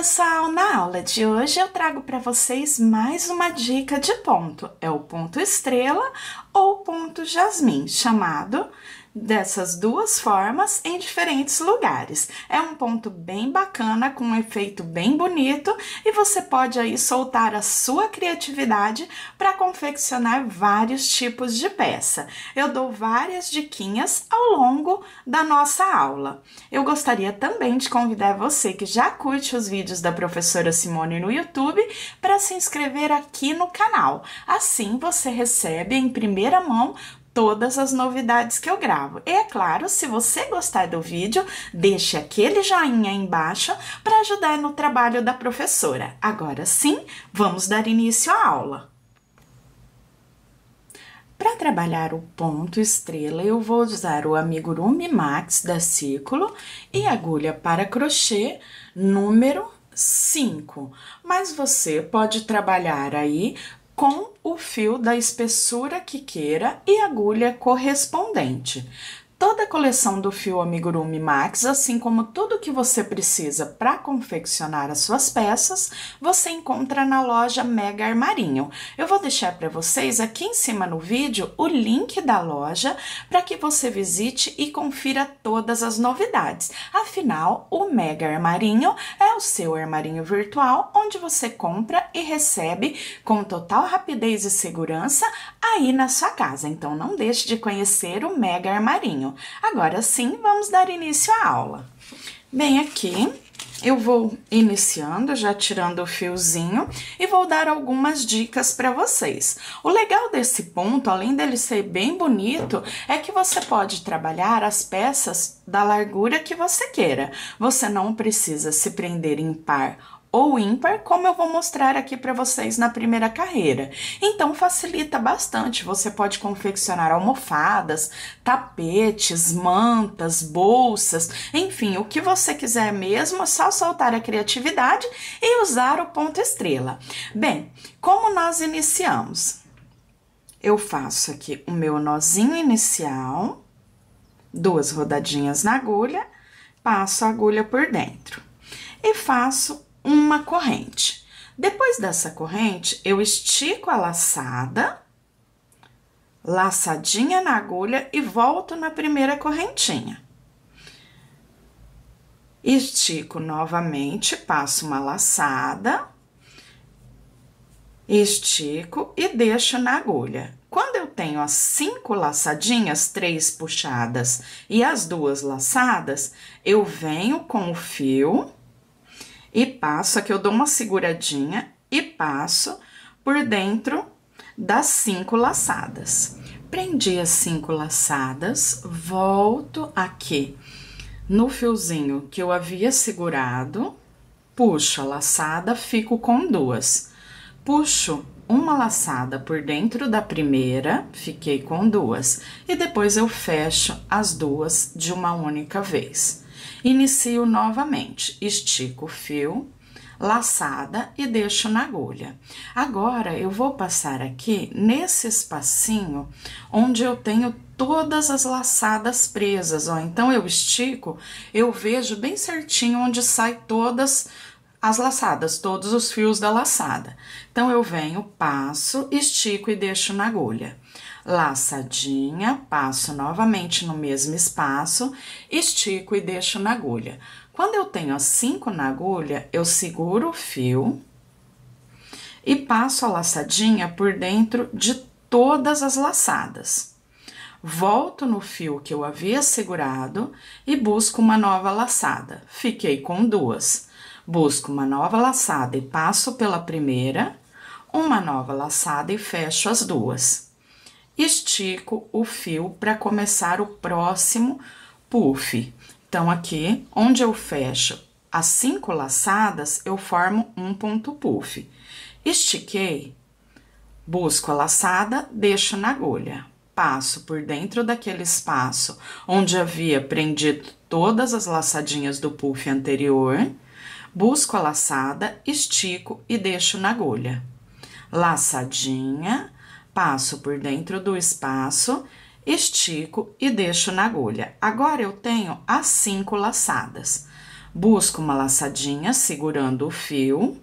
pessoal, na aula de hoje eu trago para vocês mais uma dica de ponto. É o ponto estrela ou ponto jasmim, chamado dessas duas formas em diferentes lugares. É um ponto bem bacana, com um efeito bem bonito, e você pode aí soltar a sua criatividade para confeccionar vários tipos de peça. Eu dou várias diquinhas ao longo da nossa aula. Eu gostaria também de convidar você que já curte os vídeos da professora Simone no YouTube para se inscrever aqui no canal. Assim você recebe em primeira mão todas as novidades que eu gravo. E é claro, se você gostar do vídeo, deixe aquele joinha embaixo para ajudar no trabalho da professora. Agora sim, vamos dar início à aula. Para trabalhar o ponto estrela, eu vou usar o amigurumi max da Círculo e agulha para crochê número 5. Mas você pode trabalhar aí com o fio da espessura que queira e agulha correspondente. Toda a coleção do fio amigurumi Max, assim como tudo que você precisa para confeccionar as suas peças, você encontra na loja Mega Armarinho. Eu vou deixar para vocês aqui em cima no vídeo o link da loja para que você visite e confira todas as novidades. Afinal, o Mega Armarinho é o seu armarinho virtual onde você compra e recebe com total rapidez e segurança aí na sua casa. Então não deixe de conhecer o Mega Armarinho. Agora sim, vamos dar início à aula. Bem, aqui eu vou iniciando, já tirando o fiozinho, e vou dar algumas dicas para vocês. O legal desse ponto, além dele ser bem bonito, é que você pode trabalhar as peças da largura que você queira. Você não precisa se prender em par ou ímpar, como eu vou mostrar aqui para vocês na primeira carreira. Então facilita bastante, você pode confeccionar almofadas, tapetes, mantas, bolsas, enfim, o que você quiser mesmo, é só soltar a criatividade e usar o ponto estrela. Bem, como nós iniciamos? Eu faço aqui o meu nozinho inicial, duas rodadinhas na agulha, passo a agulha por dentro e faço uma corrente. Depois dessa corrente, eu estico a laçada, laçadinha na agulha e volto na primeira correntinha. Estico novamente, passo uma laçada, estico e deixo na agulha. Quando eu tenho as cinco laçadinhas, três puxadas e as duas laçadas, eu venho com o fio e passo, aqui eu dou uma seguradinha e passo por dentro das cinco laçadas. Prendi as cinco laçadas, volto aqui no fiozinho que eu havia segurado, puxo a laçada, fico com duas. Puxo uma laçada por dentro da primeira, fiquei com duas, e depois eu fecho as duas de uma única vez. Inicio novamente, estico o fio, laçada e deixo na agulha. Agora, eu vou passar aqui nesse espacinho onde eu tenho todas as laçadas presas, ó. Então, eu estico, eu vejo bem certinho onde sai todas as laçadas, todos os fios da laçada. Então, eu venho, passo, estico e deixo na agulha. Laçadinha, passo novamente no mesmo espaço, estico e deixo na agulha. Quando eu tenho as cinco na agulha, eu seguro o fio e passo a laçadinha por dentro de todas as laçadas. Volto no fio que eu havia segurado e busco uma nova laçada. Fiquei com duas. Busco uma nova laçada e passo pela primeira, uma nova laçada e fecho as duas estico o fio para começar o próximo puff. Então, aqui, onde eu fecho as cinco laçadas, eu formo um ponto puff. Estiquei, busco a laçada, deixo na agulha. Passo por dentro daquele espaço onde havia prendido todas as laçadinhas do puff anterior, busco a laçada, estico e deixo na agulha. Laçadinha, Passo por dentro do espaço, estico e deixo na agulha. Agora eu tenho as cinco laçadas. Busco uma laçadinha segurando o fio,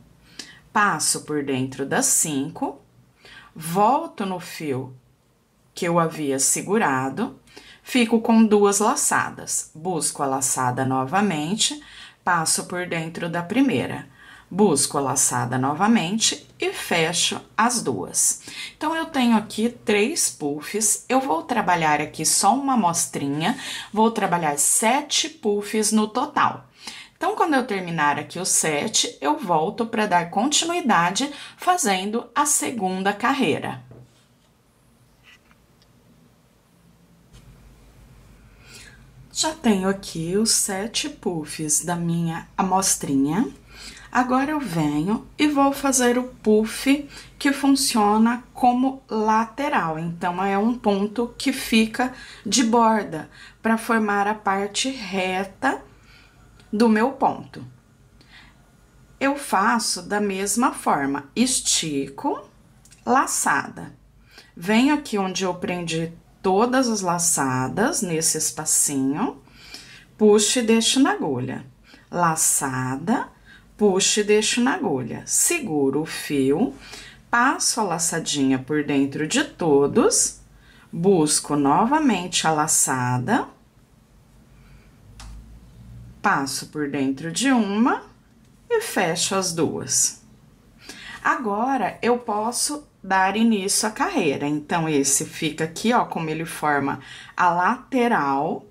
passo por dentro das cinco, volto no fio que eu havia segurado, fico com duas laçadas. Busco a laçada novamente, passo por dentro da primeira busco a laçada novamente e fecho as duas. Então, eu tenho aqui três puffs, eu vou trabalhar aqui só uma amostrinha, vou trabalhar sete puffs no total. Então, quando eu terminar aqui os sete, eu volto para dar continuidade fazendo a segunda carreira. Já tenho aqui os sete puffs da minha amostrinha. Agora eu venho e vou fazer o puff que funciona como lateral, então é um ponto que fica de borda para formar a parte reta do meu ponto. Eu faço da mesma forma, estico, laçada. Venho aqui onde eu prendi todas as laçadas, nesse espacinho, puxo e deixo na agulha. Laçada, puxo e deixo na agulha. Seguro o fio, passo a laçadinha por dentro de todos, busco novamente a laçada, passo por dentro de uma e fecho as duas. Agora, eu posso dar início à carreira. Então, esse fica aqui, ó, como ele forma a lateral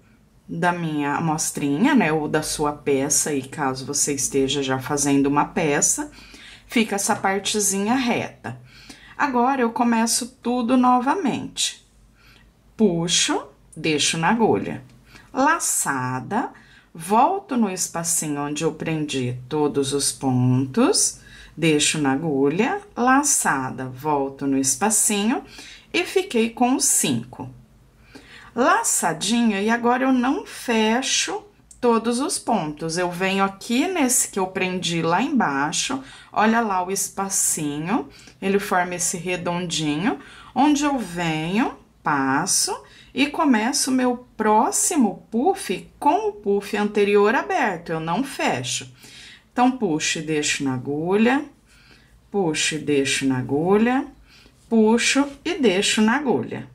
da minha amostrinha, né, ou da sua peça, e caso você esteja já fazendo uma peça, fica essa partezinha reta. Agora, eu começo tudo novamente. Puxo, deixo na agulha. Laçada, volto no espacinho onde eu prendi todos os pontos, deixo na agulha, laçada, volto no espacinho e fiquei com cinco laçadinha e agora eu não fecho todos os pontos. Eu venho aqui nesse que eu prendi lá embaixo, olha lá o espacinho, ele forma esse redondinho, onde eu venho, passo e começo o meu próximo puff com o puff anterior aberto, eu não fecho. Então, puxo e deixo na agulha, puxo e deixo na agulha, puxo e deixo na agulha.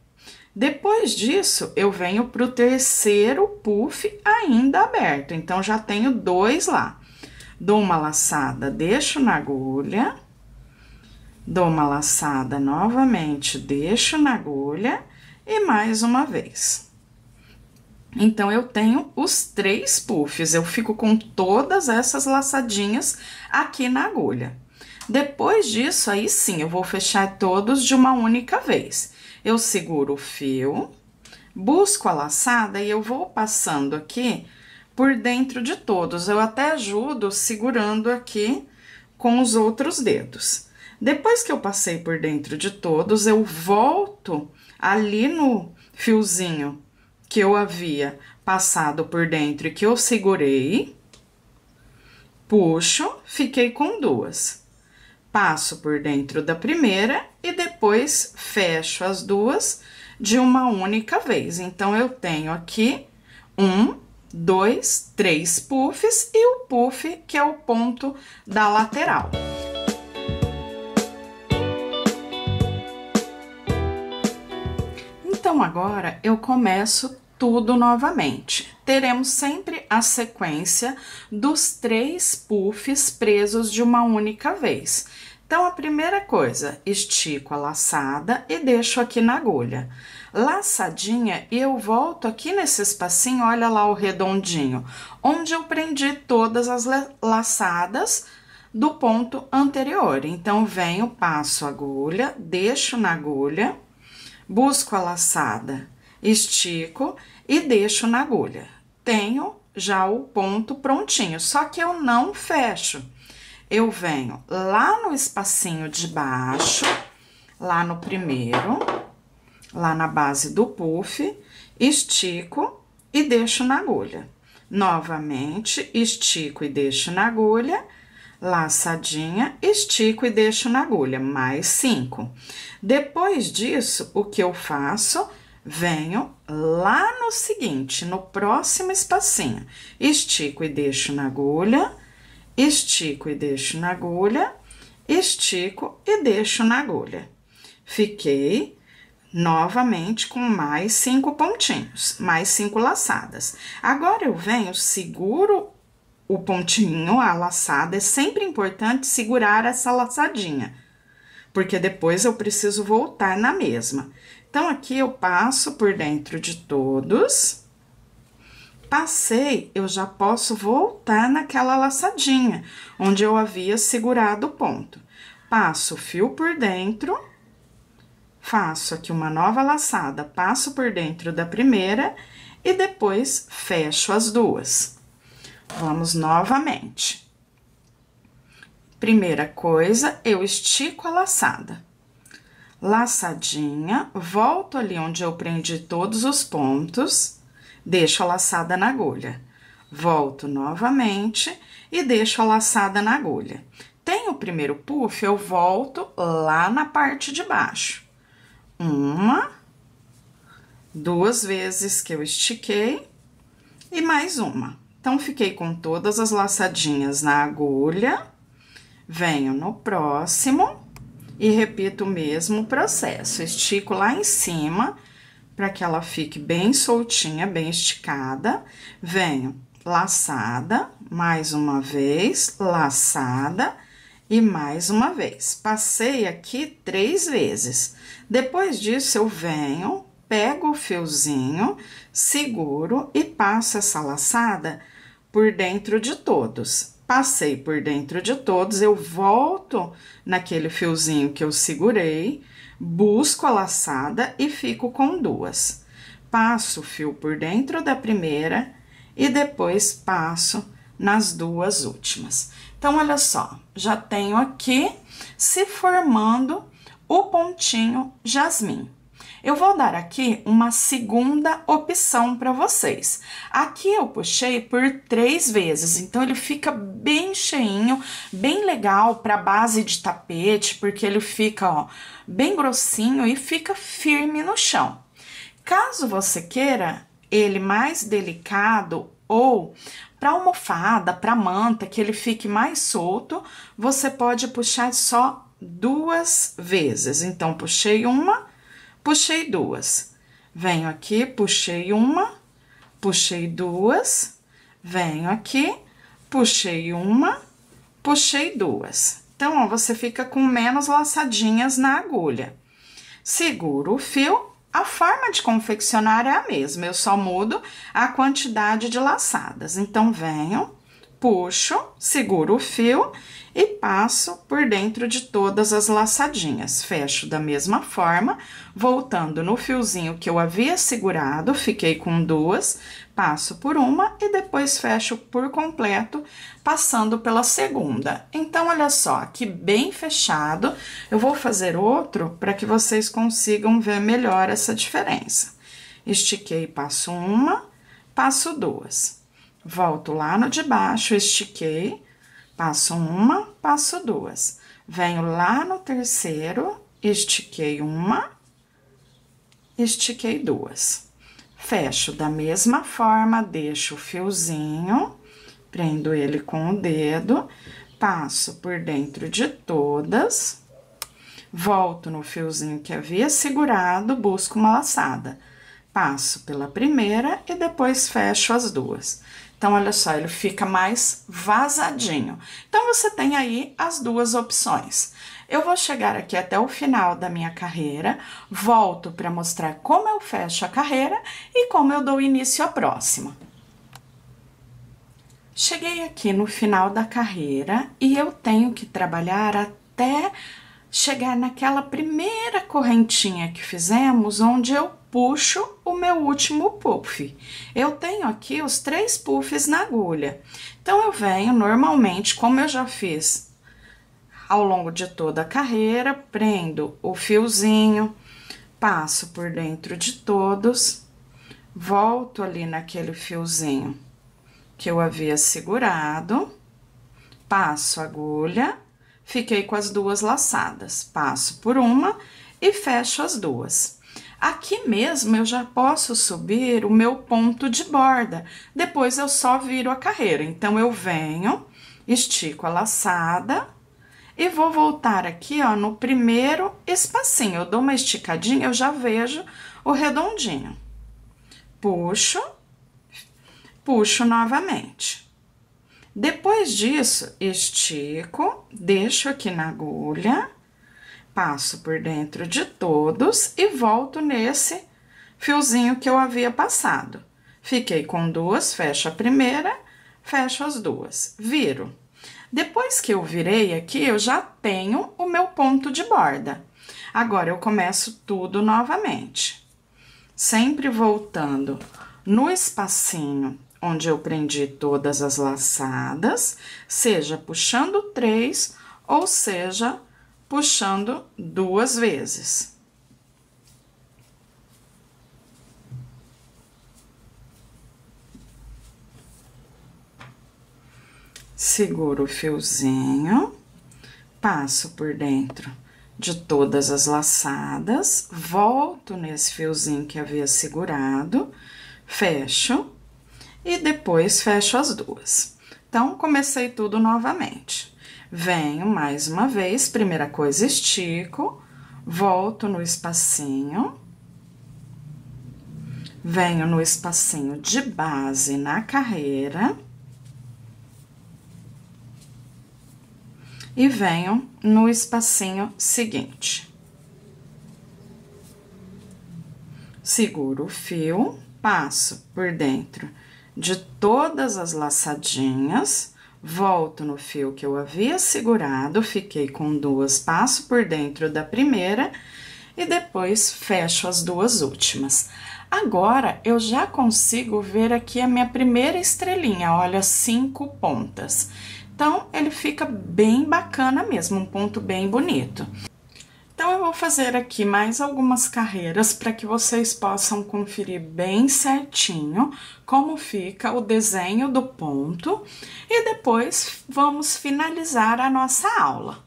Depois disso, eu venho para o terceiro puff ainda aberto. Então, já tenho dois lá. Dou uma laçada, deixo na agulha. Dou uma laçada novamente, deixo na agulha. E mais uma vez. Então, eu tenho os três puffs. Eu fico com todas essas laçadinhas aqui na agulha. Depois disso, aí sim, eu vou fechar todos de uma única vez. Eu seguro o fio, busco a laçada e eu vou passando aqui por dentro de todos. Eu até ajudo segurando aqui com os outros dedos. Depois que eu passei por dentro de todos, eu volto ali no fiozinho que eu havia passado por dentro e que eu segurei, puxo, fiquei com duas passo por dentro da primeira e depois fecho as duas de uma única vez. Então, eu tenho aqui um, dois, três puffs e o puff que é o ponto da lateral. Então, agora eu começo tudo novamente. Teremos sempre a sequência dos três puffs presos de uma única vez. Então, a primeira coisa, estico a laçada e deixo aqui na agulha. Laçadinha, e eu volto aqui nesse espacinho, olha lá o redondinho, onde eu prendi todas as laçadas do ponto anterior. Então, venho, passo a agulha, deixo na agulha, busco a laçada, estico e deixo na agulha. Tenho já o ponto prontinho, só que eu não fecho. Eu venho lá no espacinho de baixo, lá no primeiro, lá na base do puff, estico e deixo na agulha. Novamente, estico e deixo na agulha, laçadinha, estico e deixo na agulha, mais cinco. Depois disso, o que eu faço venho lá no seguinte, no próximo espacinho, estico e deixo na agulha, estico e deixo na agulha, estico e deixo na agulha. Fiquei novamente com mais cinco pontinhos, mais cinco laçadas. Agora eu venho, seguro o pontinho, a laçada, é sempre importante segurar essa laçadinha, porque depois eu preciso voltar na mesma. Então, aqui eu passo por dentro de todos. Passei, eu já posso voltar naquela laçadinha, onde eu havia segurado o ponto. Passo o fio por dentro, faço aqui uma nova laçada, passo por dentro da primeira e depois fecho as duas. Vamos novamente. Primeira coisa, eu estico a laçada laçadinha, volto ali onde eu prendi todos os pontos, deixo a laçada na agulha. Volto novamente e deixo a laçada na agulha. Tem o primeiro puff, eu volto lá na parte de baixo. Uma, duas vezes que eu estiquei e mais uma. Então, fiquei com todas as laçadinhas na agulha, venho no próximo e repito o mesmo processo. Estico lá em cima para que ela fique bem soltinha, bem esticada. Venho laçada, mais uma vez, laçada e mais uma vez. Passei aqui três vezes. Depois disso, eu venho, pego o fiozinho, seguro e passo essa laçada por dentro de todos passei por dentro de todos, eu volto naquele fiozinho que eu segurei, busco a laçada e fico com duas. Passo o fio por dentro da primeira e depois passo nas duas últimas. Então, olha só, já tenho aqui se formando o pontinho jasmim. Eu vou dar aqui uma segunda opção para vocês. Aqui eu puxei por três vezes, então ele fica bem cheinho, bem legal para base de tapete, porque ele fica ó, bem grossinho e fica firme no chão. Caso você queira ele mais delicado ou para almofada, para manta, que ele fique mais solto, você pode puxar só duas vezes. Então, puxei uma puxei duas. Venho aqui, puxei uma, puxei duas, venho aqui, puxei uma, puxei duas. Então, ó, você fica com menos laçadinhas na agulha. Seguro o fio, a forma de confeccionar é a mesma, eu só mudo a quantidade de laçadas. Então, venho, puxo, seguro o fio e passo por dentro de todas as laçadinhas. Fecho da mesma forma, voltando no fiozinho que eu havia segurado, fiquei com duas, passo por uma e depois fecho por completo, passando pela segunda. Então, olha só, aqui bem fechado, eu vou fazer outro para que vocês consigam ver melhor essa diferença. Estiquei, passo uma, passo duas Volto lá no de baixo, estiquei, passo uma, passo duas. Venho lá no terceiro, estiquei uma, estiquei duas. Fecho da mesma forma, deixo o fiozinho, prendo ele com o dedo, passo por dentro de todas, volto no fiozinho que havia segurado, busco uma laçada. Passo pela primeira e depois fecho as duas. Então, olha só, ele fica mais vazadinho. Então, você tem aí as duas opções. Eu vou chegar aqui até o final da minha carreira, volto para mostrar como eu fecho a carreira e como eu dou início à próxima. Cheguei aqui no final da carreira e eu tenho que trabalhar até chegar naquela primeira correntinha que fizemos, onde eu puxo o meu último puff. Eu tenho aqui os três puffs na agulha. Então, eu venho normalmente, como eu já fiz ao longo de toda a carreira, prendo o fiozinho, passo por dentro de todos, volto ali naquele fiozinho que eu havia segurado, passo a agulha, fiquei com as duas laçadas, passo por uma e fecho as duas. Aqui mesmo eu já posso subir o meu ponto de borda, depois eu só viro a carreira. Então, eu venho, estico a laçada e vou voltar aqui, ó, no primeiro espacinho. Eu dou uma esticadinha, eu já vejo o redondinho. Puxo, puxo novamente. Depois disso, estico, deixo aqui na agulha passo por dentro de todos e volto nesse fiozinho que eu havia passado. Fiquei com duas, fecho a primeira, fecho as duas, viro. Depois que eu virei aqui, eu já tenho o meu ponto de borda. Agora, eu começo tudo novamente. Sempre voltando no espacinho onde eu prendi todas as laçadas, seja puxando três ou seja puxando duas vezes. Seguro o fiozinho, passo por dentro de todas as laçadas, volto nesse fiozinho que havia segurado, fecho e depois fecho as duas. Então, comecei tudo novamente. Venho mais uma vez, primeira coisa, estico, volto no espacinho, venho no espacinho de base na carreira e venho no espacinho seguinte. Seguro o fio, passo por dentro de todas as laçadinhas Volto no fio que eu havia segurado, fiquei com duas, passo por dentro da primeira e depois fecho as duas últimas. Agora, eu já consigo ver aqui a minha primeira estrelinha, olha, cinco pontas. Então, ele fica bem bacana mesmo, um ponto bem bonito. Então eu vou fazer aqui mais algumas carreiras para que vocês possam conferir bem certinho como fica o desenho do ponto e depois vamos finalizar a nossa aula.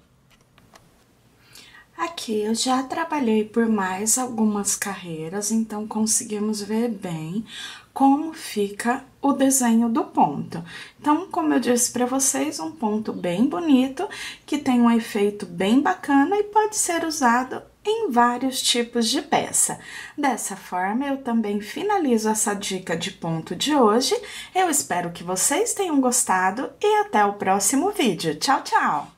Aqui eu já trabalhei por mais algumas carreiras, então conseguimos ver bem como fica o desenho do ponto. Então, como eu disse para vocês, um ponto bem bonito, que tem um efeito bem bacana e pode ser usado em vários tipos de peça. Dessa forma, eu também finalizo essa dica de ponto de hoje. Eu espero que vocês tenham gostado e até o próximo vídeo. Tchau, tchau!